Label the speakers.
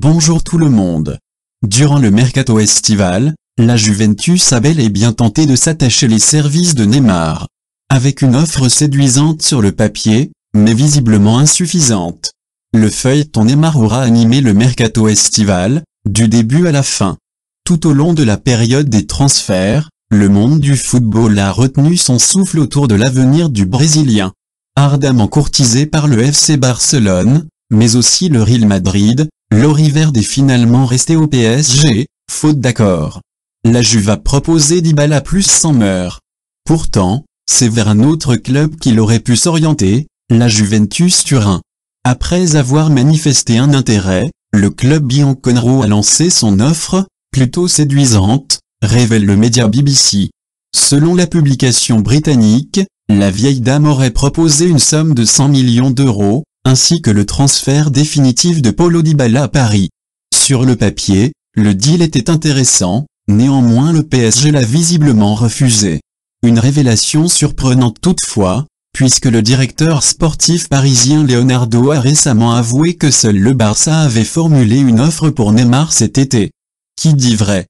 Speaker 1: Bonjour tout le monde. Durant le mercato estival, la Juventus a bel et bien tenté de s'attacher les services de Neymar. Avec une offre séduisante sur le papier, mais visiblement insuffisante. Le feuilleton Neymar aura animé le mercato estival, du début à la fin. Tout au long de la période des transferts, le monde du football a retenu son souffle autour de l'avenir du Brésilien. Ardemment courtisé par le FC Barcelone, mais aussi le Real Madrid, Laurie Verde est finalement resté au PSG, faute d'accord. La Juve a proposé à plus sans meurt. Pourtant, c'est vers un autre club qu'il aurait pu s'orienter, la Juventus Turin. Après avoir manifesté un intérêt, le club Bianconero a lancé son offre, plutôt séduisante, révèle le média BBC. Selon la publication britannique, la vieille dame aurait proposé une somme de 100 millions d'euros, ainsi que le transfert définitif de Paulo Dybala à Paris. Sur le papier, le deal était intéressant, néanmoins le PSG l'a visiblement refusé. Une révélation surprenante toutefois, puisque le directeur sportif parisien Leonardo a récemment avoué que seul le Barça avait formulé une offre pour Neymar cet été. Qui dit vrai